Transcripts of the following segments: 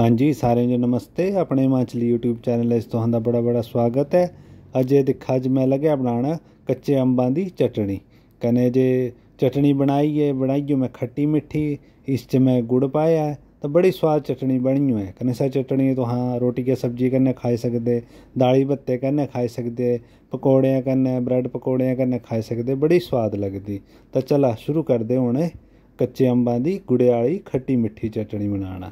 ਹਾਂਜੀ ਸਾਰਿਆਂ ਨੂੰ ਨਮਸਤੇ ਆਪਣੇ ਮਾਚਲੀ YouTube ਚੈਨਲ ਇਸ ਤੋਂ ਹੰਦਾ ਬੜਾ ਬੜਾ ਸਵਾਗਤ ਹੈ ਅਜੇ ਦਿਖਾ ਜ ਮੈਂ ਲੱਗਿਆ ਬਣਾਣਾ ਕੱਚੇ ਅੰਬਾਂ ਦੀ ਚਟਣੀ ਕਨੇ ਜੇ ਚਟਣੀ ਬਣਾਈ ਹੈ ਬਣਾਈ ਮੈਂ ਖੱਟੀ ਮਿੱਠੀ ਇਸ 'ਚ ਮੈਂ ਗੁੜ ਪਾਇਆ ਤਾਂ ਬੜੀ ਸਵਾਦ ਚਟਣੀ ਬਣੀ ਹੈ ਕਨੇ ਸਾ ਚਟਣੀ ਤੋਂ ਹਾਂ ਰੋਟੀ ਕੇ ਸਬਜੀ ਕਰਨੇ ਖਾ ਸਕਦੇ ਦਾਲੀ ਬੱਤੇ ਕਰਨੇ ਖਾ ਸਕਦੇ ਪਕੌੜਿਆਂ ਕਰਨੇ ਬ੍ਰੈਡ ਪਕੌੜਿਆਂ ਕਰਨੇ ਖਾ ਸਕਦੇ ਬੜੀ ਸਵਾਦ ਲੱਗਦੀ ਤਾਂ ਚਲਾ ਸ਼ੁਰੂ ਕਰਦੇ ਹੁਣ ਕੱਚੇ ਅੰਬਾਂ ਦੀ ਗੁੜਿਆਲੀ ਖੱਟੀ ਮਿੱਠੀ ਚਟਣੀ ਬਣਾਣਾ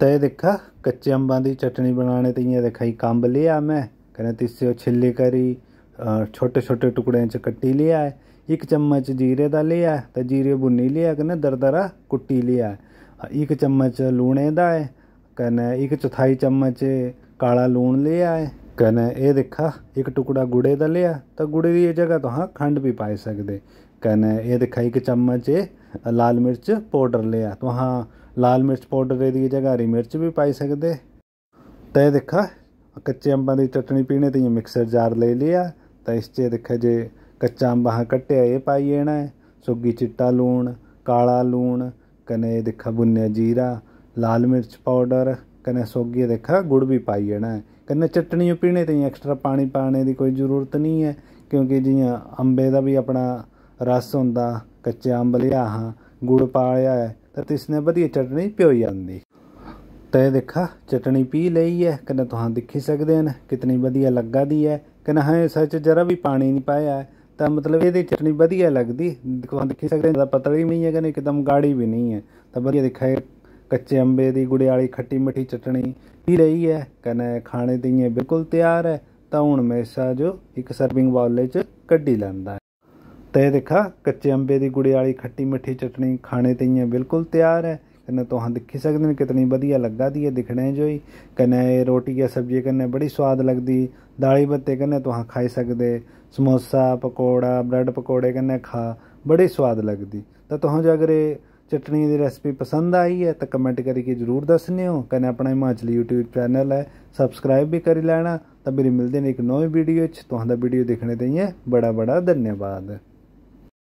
तो ये देखा कच्चे अम्बा की चटनी बनाने तो देखा ही कंब लिया मैं कने तीसो छिले करी छोटे छोटे टुकड़े च कट्टी लिया है एक चम्मच जीरे का लिया तो जीरे बुनी लिया कने दरदरा कुट्टी लिया एक चम्मच लूने का है कने एक चौथाई चम्मच काला लून लिया है कने ये देखा एक टुकड़ा गुड़े का लिया तो गुड़े की जगह तो हाँ खंड भी पाए सकते कने ਇਹ ਦਿਖਾਈ ਕਿ चम्मच ये लाल मिर्च पाउडर लिया तो ਲਾਲ ਮਿਰਚ ਪਾਊਡਰ पाउडर ਦੀ ਜਗ੍ਹਾ ਰੀ ਮਿਰਚ ਵੀ ਪਾਈ ਸਕਦੇ ਤਾਂ ਇਹ ਦੇਖਾ ਕੱਚੇ ਅੰਬਾਂ ਦੀ ਚਟਣੀ ਪੀਣੇ ਤੇ ਮਿਕਸਰ ਜਾਰ ਲੈ ਲਿਆ ਤਾਂ ਇਸ 'ਚ ਦੇਖਾ ਜੇ ਕੱਚਾ ਅੰਬ ਕੱਟਿਆ ਇਹ ਪਾਈ ਜਾਣਾ ਸੁੱਗੀ ਚਿੱਟਾ ਲੂਣ ਕਾਲਾ ਲੂਣ ਕਨੇ ਦੇਖਾ ਬੁੰਨਿਆ ਜੀਰਾ ਲਾਲ ਮਿਰਚ ਪਾਊਡਰ ਕਨੇ ਸੋਗੀ ਦੇਖਾ ਗੁੜ ਵੀ ਪਾਈ ਜਾਣਾ ਕਨੇ ਚਟਣੀ ਪੀਣੇ ਤੇ ਐਕਸਟਰਾ ਪਾਣੀ ਪਾਣੇ ਦੀ ਕੋਈ ਜ਼ਰੂਰਤ ਨਹੀਂ ਹੈ ਕਿਉਂਕਿ ਜੀ ਅੰਬੇ ਦਾ ਵੀ ਆਪਣਾ ਰਸ ਹੁੰਦਾ ਕੱਚੇ ਅੰਬ ਲਿਆ ਹਾਂ ਗੁੜ ਪਾ ਲਿਆ ਹੈ ਤਾਂ ਨੇ ਵਧੀਆ ਚਟਣੀ ਪਿਓ ਜਾਂਦੀ ਤੇ ਇਹ ਦੇਖਾ ਚਟਣੀ ਪੀ ਲਈ ਹੈ ਕਿੰਨਾ ਤੁਹਾਂ ਦੇਖੀ ਸਕਦੇ ਹਨ ਕਿਤਨੀ ਵਧੀਆ ਲੱਗਾ ਦੀ ਹੈ ਕਿੰਨਾ ਹਾਂ ਸੱਚ ਜਰਾ ਵੀ ਪਾਣੀ ਨਹੀਂ ਪਾਇਆ ਤਾਂ ਮਤਲਬ ਇਹਦੀ ਚਟਣੀ ਵਧੀਆ ਲੱਗਦੀ ਤੁਹਾਨੂੰ ਦਿਖੀ ਸਕਦੇ ਜ਼ਿਆਦਾ ਪਤਲੀ ਨਹੀਂ ਹੈ ਕਨੇ ਇੱਕਦਮ ਗਾੜੀ ਵੀ ਨਹੀਂ ਹੈ ਤਾਂ ਵਧੀਆ ਦਿਖਾਏ ਕੱਚੇ ਅੰਬੇ ਦੀ ਗੁੜੇ ਵਾਲੀ ਖੱਟੀ ਮਿੱਠੀ ਚਟਣੀ ਪੀ ਰਹੀ ਹੈ ਕਿੰਨਾ ਖਾਣੇ ਦੀ ਬਿਲਕੁਲ ਤਿਆਰ ਹੈ ਤਾਂ ਹੁਣ ਮੈਂ ਸਾ ਜੋ ਇੱਕ ਸਰਵਿੰਗ ਬਾਉਲ ਵਿੱਚ ਕੱਢੀ ਲੈਂਦਾ ਤੇ ਦੇਖਾ ਕੱਚੇ ਅੰਬੇ ਦੀ ਗੁੜੇ ਵਾਲੀ ਖੱਟੀ ਮਿੱਠੀ ਚਟਣੀ ਖਾਣੇ ਤੇ ਹੀ ਬਿਲਕੁਲ ਤਿਆਰ ਹੈ ਕਹਿੰਦੇ ਤੁਹਾਨੂੰ ਦਿਖੀ ਸਕਦੇ ਨੇ ਕਿਤਨੀ ਵਧੀਆ ਲੱਗਾ ਦੀ ਹੈ ਦਿਖਣੇ ਜੋਈ ਕਹਿੰਦੇ ਇਹ ਰੋਟੀ ਜਾਂ ਸਬਜ਼ੀ ਕਹਿੰਦੇ ਬੜੀ ਸਵਾਦ ਲੱਗਦੀ ਦਾਲੀ ਬੱਤੇ ਕਹਿੰਦੇ ਤੁਹਾਨੂੰ ਖਾਈ ਸਕਦੇ ਸਮੋਸਾ ਪਕੌੜਾ ਬ੍ਰੈਡ ਪਕੌੜੇ ਕਹਿੰਦੇ ਖਾ ਬੜੀ ਸਵਾਦ ਲੱਗਦੀ ਤਾਂ ਤੁਹਾਨੂੰ ਜੇ ਅਗਰ ਇਹ ਚਟਣੀ ਦੀ ਰੈਸਪੀ ਪਸੰਦ ਆਈ ਹੈ ਤਾਂ ਕਮੈਂਟ ਕਰਕੇ ਜਰੂਰ ਹੋ ਕਹਿੰਦੇ ਆਪਣਾ ਹਿਮਾਚਲੀ YouTube ਚੈਨਲ ਹੈ ਸਬਸਕ੍ਰਾਈਬ ਵੀ ਕਰੀ ਲੈਣਾ ਤਾਂ ਮੇਰੇ ਮਿਲਦੇ ਨੇ ਇੱਕ ਨਵੀਂ ਵੀਡੀਓ ਚ ਦਾ ਵੀਡੀਓ ਦੇਖਣੇ ਤੇ ਹੀ ਹੈ ਬੜਾ ਬੜਾ ਧੰਨਵਾਦ